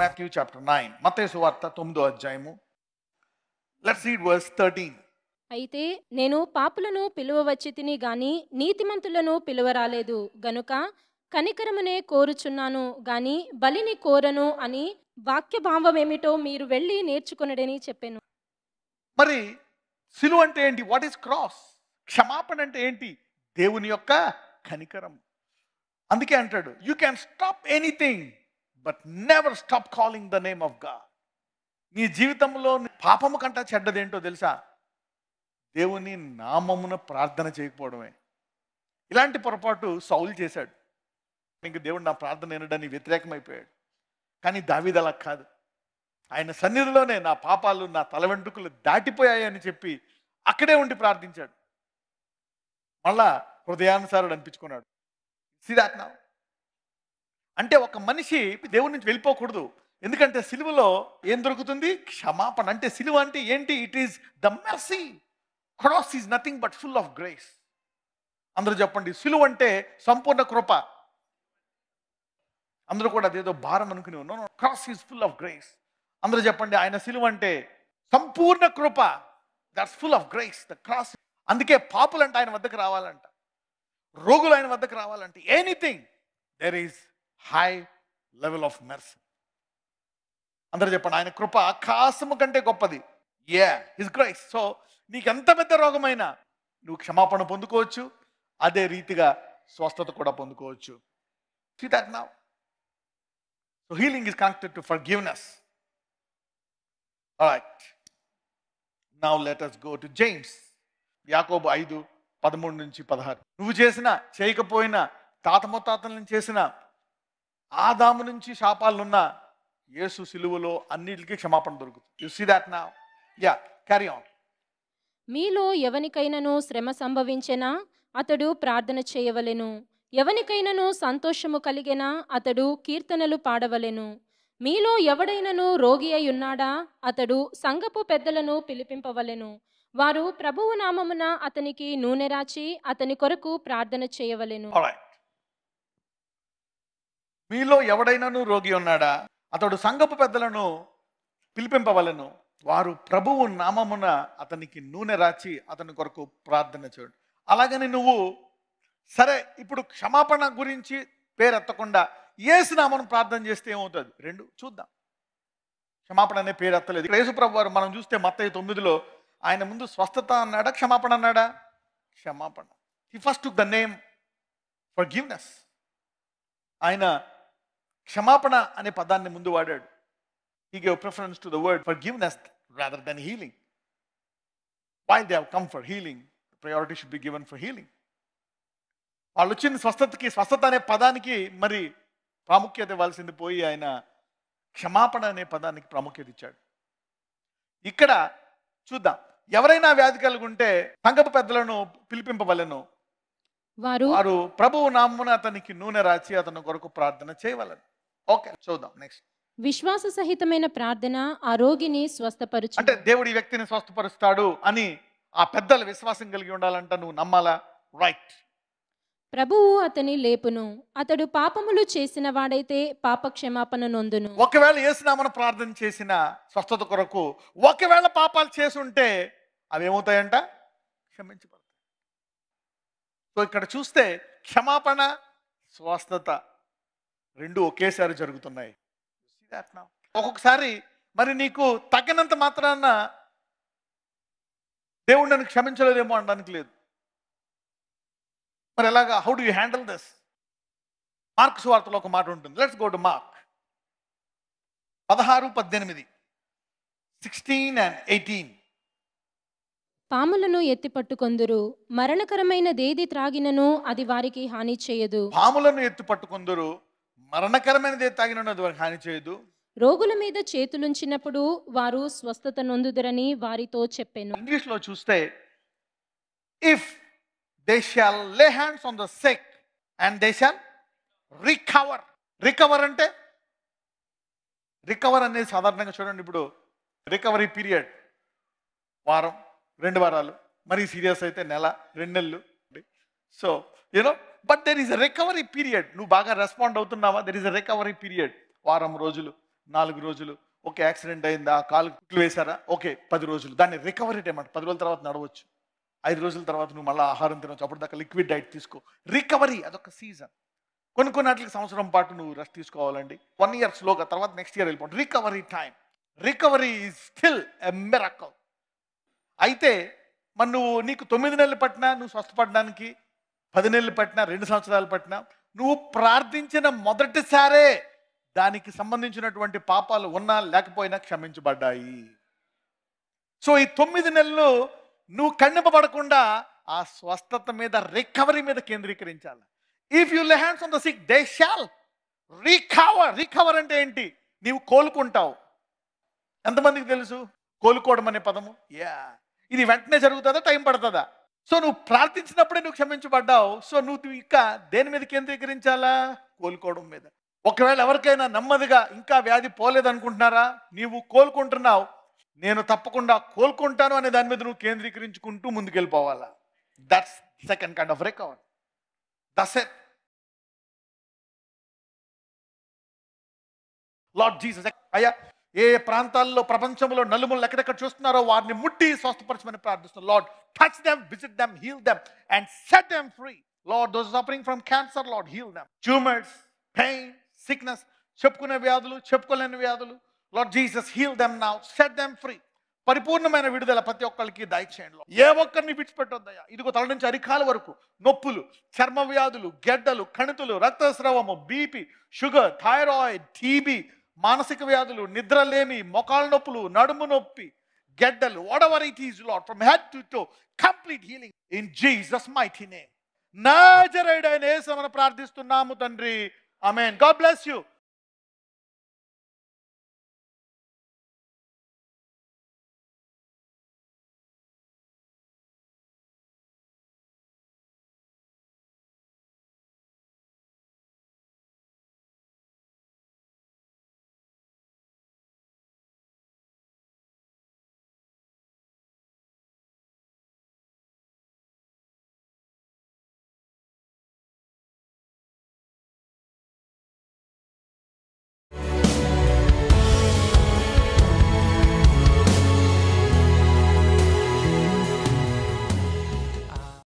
Matthew chapter 9. మత్తయి సువార్త తొమ్మిదో అధ్యాయము లెట్స్ రీడ్ వర్స్ 13. అయితే నేను పాపులను పిలువవచ్చి తిని గాని నీతిమంతులను పిలువరాలేదు గనుక కనికరమునే కోరుచున్నాను గాని బలిని కోరను అని వాక్యభావం ఏమిటో మీరు వెళ్ళి నేర్చుకునడని చెప్పాను మరి సిలువ అంటే ఏంటి వాట్ ఈస్ క్రాస్ క్షమాపణ అంటే ఏంటి దేవుని యొక్క కనికరం అందుకే అంటాడు you can stop anything but never stop calling the name of గా నీ జీవితంలో పాపము కంటా చెడ్డదేంటో తెలుసా దేవుని నామమున ప్రార్థన చేయకపోవడమే ఇలాంటి పొరపాటు సౌలు చేశాడు ఇంక దేవుడు నా ప్రార్థన వినడని వ్యతిరేకమైపోయాడు కానీ దావిదలా కాదు ఆయన సన్నిధిలోనే నా పాపాలు నా తల వెంట్రుకలు దాటిపోయాయని చెప్పి అక్కడే ఉండి ప్రార్థించాడు మళ్ళా హృదయానుసారుడు అనిపించుకున్నాడు సిదాట్నా అంటే ఒక మనిషి దేవుడి నుంచి వెళ్ళిపోకూడదు ఎందుకంటే సిలువలో ఏం దొరుకుతుంది క్షమాపణ అంటే సిలువ అంటే ఏంటి it is the mercy cross is nothing but full of grace అందరూ చెప్పండి సిలువ అంటే సంపూర్ణ కృప అందరూ కూడా అదేదో భారం అనుకుని ఉన్నాను cross is full of grace అందరూ చెప్పండి ఆయన సిలువ అంటే సంపూర్ణ కృప that's full of grace the cross అందుకే పాపులంట ఆయన వద్దకు రావాలంట రోగులు ఆయన వద్దకు రావాలంటే anything there is high level of mercy అందరూ చెప్పండి ఆయన కృప ఆకాశము కంటే గొప్పది ఏ హిస్ క్రైస్ సో నీకు ఎంత పెద్ద రోగమైనా నువ్వు క్షమాపణ పొందుకోవచ్చు అదే రీతిగా స్వస్థత కూడా పొందుకోవచ్చు see that now so healing is connected to forgiveness right now let us go to James యాకోబు ఐదు పదమూడు నుంచి పదహారు నువ్వు చేసినా చేయకపోయినా తాత ముత్తాతలను చేసినా ఆదాము నుంచి శాపాలున్న యేసు సిలువలో అన్నిటికీ క్షమాపణ దొరుకుతుంది యు సీ దాట్ నా యా క్యారీ ఆన్ మీలో ఎవనికైనాను శ్రమ సంభవించినా అతడు ప్రార్థన చేయవలెను ఎవనికైనాను సంతోషము కలిగినా అతడు కీర్తనలు పాడవలెను మీలో ఎవడైనను రోగి అయి ఉన్నాడా అతడు సంగపు పెద్దలను పిలిపింపవలెను వారు ప్రభువు నామమున అతనికి నూనె రాచి అతని కొరకు ప్రార్థన చేయవలెను మీలో ఎవడైనాను రోగి ఉన్నాడా అతడు సంఘపు పెద్దలను పిలిపింపవలను వారు ప్రభువు నామమున అతనికి నూనె రాచి అతని కొరకు ప్రార్థన చేయడు అలాగని నువ్వు సరే ఇప్పుడు క్షమాపణ గురించి పేరెత్తకుండా ఏసునామను ప్రార్థన చేస్తే ఏమవుతుంది రెండు చూద్దాం క్షమాపణ అనే పేరు ఎత్తలేదు ప్రభు వారు మనం చూస్తే మత్త తొమ్మిదిలో ఆయన ముందు స్వస్థత అన్నాడా క్షమాపణ అన్నాడా క్షమాపణ he first the name forgiveness ఆయన క్షమాపణ అనే పదాన్ని ముందు వాడాడు he gave preference to the word forgiveness rather than healing why they come for healing priority should be given for healing వాళ్ళు వచ్చిన స్వస్థతకి స్వస్థత అనే పదానికి మరి ప్రాముఖ్యత ఇవ్వాల్సింది పోయి ఆయన క్షమాపణ అనే పదానికి ప్రాముఖ్యత ఇచ్చాడు ఇక్కడ చూద్దాం ఎవరైనా వ్యాధి కలిగి ఉంటే సంగపు పెద్దలను పిలిపింపవలను వారు వారు ప్రభువు నామున అతనికి నూనె రాసి అతని కొరకు ప్రార్థన చేయవలను ఓకే చూద్దాం నెక్స్ట్ విశ్వాస సహితమైన ప్రార్థన ఆ రోగిని స్వస్థపరుచు అంటే దేవుడు ఈ వ్యక్తిని స్వస్థపరుస్తాడు అని ఆ పెద్దలు విశ్వాసం కలిగి ఉండాలంట నువ్వు నమ్మాలా రైట్ ప్రభువు అతని లేపును అతడు పాపములు చేసిన వాడైతే పాప క్షమాపణ నొందును ఒకవేళ ఏసునామన ప్రార్థన చేసిన స్వస్థత కొరకు ఒకవేళ పాపాలు చేసి ఉంటే అవి ఏమవుతాయంట క్షమించబడు సో ఇక్కడ చూస్తే క్షమాపణ స్వస్థత రెండు ఒకేసారి జరుగుతున్నాయి ఒక్కొక్కసారి మరి నీకు తగినంత మాత్రాన దేవుడు నన్ను క్షమించలేదేమో అనడానికి లేదు మరి ఎలాగా how do you handle this Mark స్వార్తలో ఒక మాట ఉంటుంది లెట్స్ గో టు మార్క్ పదహారు పద్దెనిమిది సిక్స్టీన్ అండ్ ఎయిటీన్ పాములను ఎత్తి మరణకరమైన దేది త్రాగినను అది వారికి హాని చేయదు పాములను ఎత్తి మరణకరమైన మరణకరమైనది త్రాగినను అది వారికి హాని చేయదు రోగుల మీద చేతులుంచినప్పుడు వారు స్వస్థత నొందుదరని వారితో చెప్పాను ఇంగ్లీష్ లో చూస్తే if they shall lay hands on the sick and they shall recover recover అంటే రికవర్ అనేది సాధారణంగా చూడండి ఇప్పుడు రికవరీ పీరియడ్ వారం రెండు వారాలు మరీ సీరియస్ అయితే నెల రెండు నెలలు so you know but there is a recovery period నువ్వు బాగా రెస్పాండ్ అవుతున్నావా there is a recovery period వారం రోజులు నాలుగు రోజులు ఓకే యాక్సిడెంట్ అయిందా కాలు కుట్లు వేశారా ఓకే పది రోజులు దాన్ని రికవరీ టైం అంట పది రోజుల తర్వాత నడవచ్చు ఐదు రోజుల తర్వాత నువ్వు మళ్ళీ ఆహారం తినవచ్చు అప్పుడు దాకా లిక్విడ్ డైట్ తీసుకో రికవరీ అదొక సీజన్ కొన్ని కొన్ని వాటికి సంవత్సరం పాటు నువ్వు రెస్ట్ తీసుకోవాలండి వన్ ఇయర్ స్లోగా తర్వాత నెక్స్ట్ ఇయర్ వెళ్ళిపోండి recovery time recovery is still a miracle అయితే మరి నువ్వు నీకు తొమ్మిది నెలలు పట్టినా నువ్వు స్వస్థపడడానికి పది నెలలు పట్టినా రెండు సంవత్సరాలు పట్టినా నువ్వు ప్రార్థించిన మొదటిసారే దానికి సంబంధించినటువంటి పాపాలు ఉన్నా లేకపోయినా క్షమించబడ్డాయి సో ఈ తొమ్మిది నెలలు నువ్వు కన్నిపబడకుండా ఆ స్వస్థత మీద రికవరీ మీద కేంద్రీకరించాలి if you hands on the sick they shall recover recover అంటే ఏంటి నీవు కోలుకుంటావు ఎంతమందికి తెలుసు కోలుకోవడం అనే పదము యా ఇది వెంటనే జరుగుతుందా టైం పడుతుందా సో నువ్వు ప్రార్థించినప్పుడే నువ్వు క్షమించబడ్డావు సో నువ్వు ఇంకా దేని మీద కేంద్రీకరించాలా కోలుకోవడం మీద ఒకవేళ ఎవరికైనా నెమ్మదిగా ఇంకా వ్యాధి పోలేదనుకుంటున్నారా నీవు కోలుకుంటున్నావు నేను తప్పకుండా కోలుకుంటాను అనే దాని మీద నువ్వు కేంద్రీకరించుకుంటూ ముందుకెళ్ళిపోవాలా that's second kind of recover that's at Lord Jesus అయ్యా ఏ ప్రాంతాల్లో ప్రపంచంలో నలుమూలు ఎక్కడెక్కడ చూస్తున్నారో వారిని ముట్టి స్వస్థపరచమని ప్రార్థిస్తున్నాం Lord touch them visit them heal them and set them free Lord those suffering from cancer Lord heal them tumours pain sickness చెప్పుకునే వ్యాధులు చెప్పుకోలేని వ్యాధులు Lord Jesus heal them now set them free పరిపూర్ణమైన విడుదల ప్రతి ఒక్కరికి దయచేయండి ఏ ఒక్కరిని విడిచిపెట్టొద్దయ్యా ఇదిగో తల నుంచి అరికాల వరకు నొప్పులు చర్మ వ్యాధులు గెడ్డలు కణితులు రక్తస్రావము బీపీ షుగర్ థైరాయిడ్ టీబీ మానసిక వ్యాధులు నిద్రలేమి మొకాళ్ళ నొప్పులు నడుము నొప్పి గెడ్డలు whatever it is Lord from head to toe complete healing in Jesus mighty name Nazarite అయిన ఏసమని ప్రార్థిస్తున్నాము తండ్రి అమెన్ గాడ్ బ్లెస్ యూ